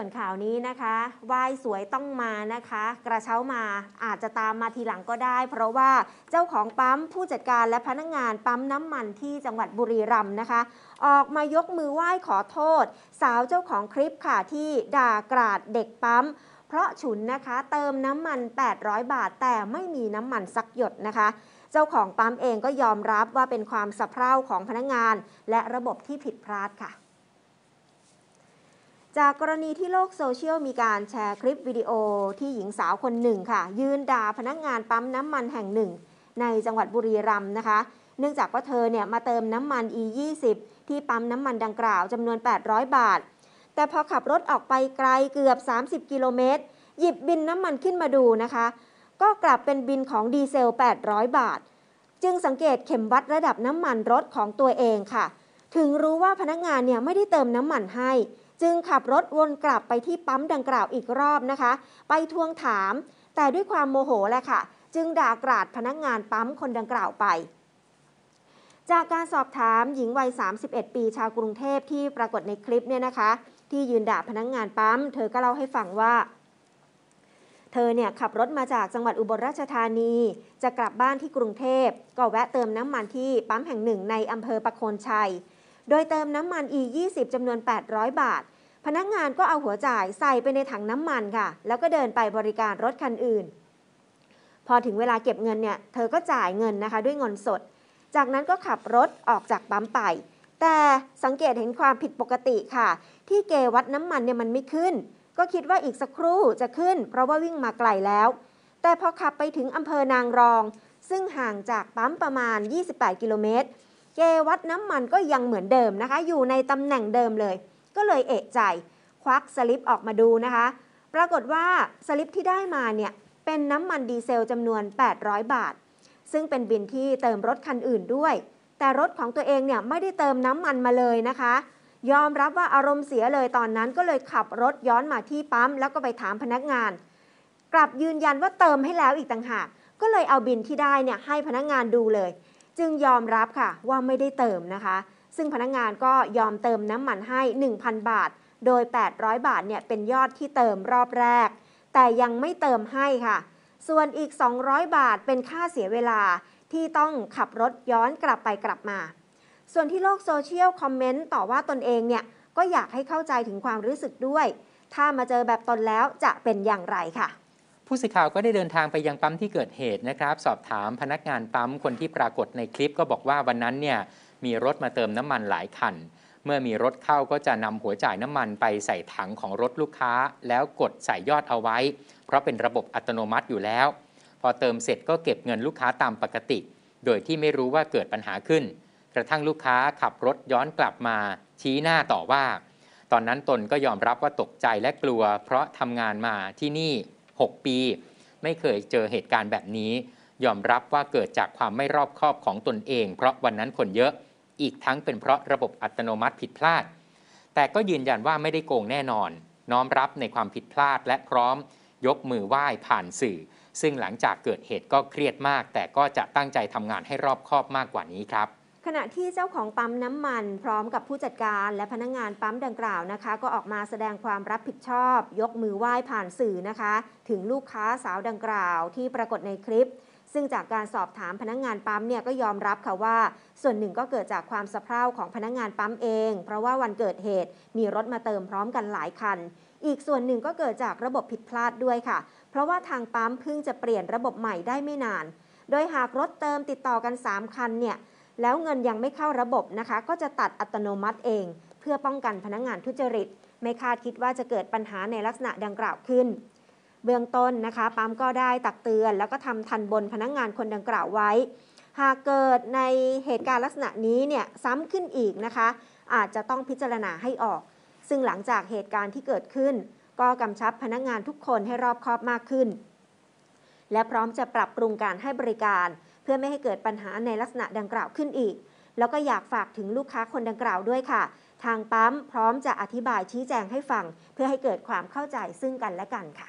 ส่วนข่าวนี้นะคะว่ายสวยต้องมานะคะ กระเช้ามาอาจจะตามมาทีหลังก็ได้ เพราะว่าเจ้าของปั๊มผู้จัดการและพนักงงานปั๊มน้ำมันที่จังหวัดบุรีรัมย์นะคะ ออกมายกมือไหว้ขอโทษ สาวเจ้าของคลิปค่ะที่ด่ากราดเด็กปั๊มเพราะฉุนนะคะเติมน้ำมัน 800 บาทแต่ไม่มีน้ำมันสักหยดนะคะ เจ้าของปั๊มเองก็ยอมรับว่าเป็นความสะเพร่าของพนักงงาน และระบบที่ผิดพลาดค่ะจากกรณีที่โลกโซเชียล มีการแชร์คลิปวิดีโอที่หญิงสาวคนหนึ่งค่ะ ยืนด่าพนักงงานปั๊มน้ำมันแห่งหนึ่งในจังหวัดบุรีรัมย์นะคะ เนื่องจากว่าเธอเนี่ยมาเติมน้ำมัน E20 ที่ปั๊มน้ำมันดังกล่าวจำนวน 800 บาท แต่พอขับรถออกไปไกลเกือบ 30 กิโลเมตร หยิบบินน้ำมันขึ้นมาดูนะคะ ก็กลับเป็นบินของดีเซล800 บาท จึงสังเกตเข็มวัดระดับน้ำมันรถของตัวเองค่ะ ถึงรู้ว่าพนักงานเนี่ยไม่ได้เติมน้ำมันให้จึงขับรถวนกลับไปที่ปั๊มดังกล่าวอีกรอบนะคะ ไปทวงถามแต่ด้วยความโมโหแหละค่ะ จึงด่ากราดพนักงงานปั๊มคนดังกล่าวไป จากการสอบถามหญิงวัย 31 ปีชาวกรุงเทพที่ปรากฏในคลิปเนี่ยนะคะ ที่ยืนด่าพนักงงานปั๊มเธอก็เล่าให้ฟังว่า เธอเนี่ยขับรถมาจากจังหวัดอุบลราชธานี จะกลับบ้านที่กรุงเทพก็แวะเติมน้ำมันที่ปั๊มแห่งหนึ่งในอำเภอประโคนชัยโดยเติมน้ำมัน E20 จำนวน 800 บาท พนักงานก็เอาหัวจ่ายใส่ไปในถังน้ำมันค่ะ แล้วก็เดินไปบริการรถคันอื่น พอถึงเวลาเก็บเงินเนี่ย เธอก็จ่ายเงินนะคะด้วยเงินสด จากนั้นก็ขับรถออกจากปั๊มไป แต่สังเกตเห็นความผิดปกติค่ะ ที่เกวัดน้ำมันเนี่ยมันไม่ขึ้น ก็คิดว่าอีกสักครู่จะขึ้น เพราะว่าวิ่งมาไกลแล้ว แต่พอขับไปถึงอำเภอนางรอง ซึ่งห่างจากปั๊มประมาณ 28 กิโลเมตรเกวัดน้ำมันก็ยังเหมือนเดิมนะคะ อยู่ในตำแหน่งเดิมเลย ก็เลยเอะใจ ควักสลิปออกมาดูนะคะ ปรากฏว่าสลิปที่ได้มาเนี่ย เป็นน้ำมันดีเซลจำนวน 800 บาท ซึ่งเป็นบินที่เติมรถคันอื่นด้วย แต่รถของตัวเองเนี่ยไม่ได้เติมน้ำมันมาเลยนะคะ ยอมรับว่าอารมณ์เสียเลยตอนนั้นก็เลยขับรถย้อนมาที่ปั๊มแล้วก็ไปถามพนักงาน กลับยืนยันว่าเติมให้แล้วอีกต่างหากก็เลยเอาบินที่ได้เนี่ยให้พนักงานดูเลยจึงยอมรับค่ะว่าไม่ได้เติมนะคะ ซึ่งพนักงงานก็ยอมเติมน้ำมันให้ 1,000 บาท โดย 800 บาทเนี่ยเป็นยอดที่เติมรอบแรก แต่ยังไม่เติมให้ค่ะ ส่วนอีก 200 บาทเป็นค่าเสียเวลาที่ต้องขับรถย้อนกลับไปกลับมา ส่วนที่โลกโซเชียลคอมเมนต์ต่อว่าตนเองเนี่ยก็อยากให้เข้าใจถึงความรู้สึกด้วย ถ้ามาเจอแบบตนแล้วจะเป็นอย่างไรค่ะผู้สื่อข่าวก็ได้เดินทางไปยังปั๊มที่เกิดเหตุนะครับ สอบถามพนักงานปั๊ม คนที่ปรากฏในคลิปก็บอกว่าวันนั้นเนี่ย มีรถมาเติมน้ำมันหลายคัน เมื่อมีรถเข้าก็จะนำหัวจ่ายน้ำมันไปใส่ถังของรถลูกค้าแล้วกดใส่ยอดเอาไว้ เพราะเป็นระบบอัตโนมัติอยู่แล้ว พอเติมเสร็จก็เก็บเงินลูกค้าตามปกติ โดยที่ไม่รู้ว่าเกิดปัญหาขึ้น กระทั่งลูกค้าขับรถย้อนกลับมาชี้หน้าต่อว่า ตอนนั้นตนก็ยอมรับว่าตกใจและกลัว เพราะทำงานมาที่นี่6 ปี ไม่เคยเจอเหตุการณ์แบบนี้ยอมรับว่าเกิดจากความไม่รอบคอบของตนเองเพราะวันนั้นคนเยอะอีกทั้งเป็นเพราะระบบอัตโนมัติผิดพลาด แต่ก็ยืนยันว่าไม่ได้โกงแน่นอน น้อมรับในความผิดพลาดและพร้อมยกมือไหว้ผ่านสื่อ ซึ่งหลังจากเกิดเหตุก็เครียดมากแต่ก็จะตั้งใจทำงานให้รอบคอบมากกว่านี้ครับขณะที่เจ้าของปั๊มน้ำมันพร้อมกับผู้จัดการและพนักงงานปั๊มดังกล่าวนะคะ ก็ออกมาแสดงความรับผิดชอบ ยกมือไหว้ผ่านสื่อนะคะ ถึงลูกค้าสาวดังกล่าวที่ปรากฏในคลิป ซึ่งจากการสอบถามพนักงงานปั๊มเนี่ยก็ยอมรับค่ะว่า ส่วนหนึ่งก็เกิดจากความสะเพร่าของพนักงงานปั๊มเอง เพราะว่าวันเกิดเหตุมีรถมาเติมพร้อมกันหลายคัน อีกส่วนหนึ่งก็เกิดจากระบบผิดพลาดด้วยค่ะ เพราะว่าทางปั๊มเพิ่งจะเปลี่ยนระบบใหม่ได้ไม่นาน โดยหากรถเติมติดต่อกัน3คันเนี่ยแล้วเงินยังไม่เข้าระบบนะคะก็จะตัดอัตโนมัติเอง เพื่อป้องกันพนักงงานทุจริต ไม่คาดคิดว่าจะเกิดปัญหาในลักษณะดังกล่าวขึ้น เบื้องต้นนะคะปั๊มก็ได้ตักเตือนแล้วก็ทำทันบนพนักงงานคนดังกล่าวไว้ หากเกิดในเหตุการณ์ลักษณะนี้เนี่ยซ้ำขึ้นอีกนะคะ อาจจะต้องพิจารณาให้ออก ซึ่งหลังจากเหตุการณ์ที่เกิดขึ้น ก็กำชับพนักงงานทุกคนให้รอบคอบมากขึ้น และพร้อมจะปรับปรุงการให้บริการพื่อไม่ให้เกิดปัญหาในลักษณะดังกล่าวขึ้นอีก แล้วก็อยากฝากถึงลูกค้าคนดังกล่าวด้วยค่ะ ทางปั๊มพร้อมจะอธิบายชี้แจงให้ฟัง เพื่อให้เกิดความเข้าใจซึ่งกันและกันค่ะ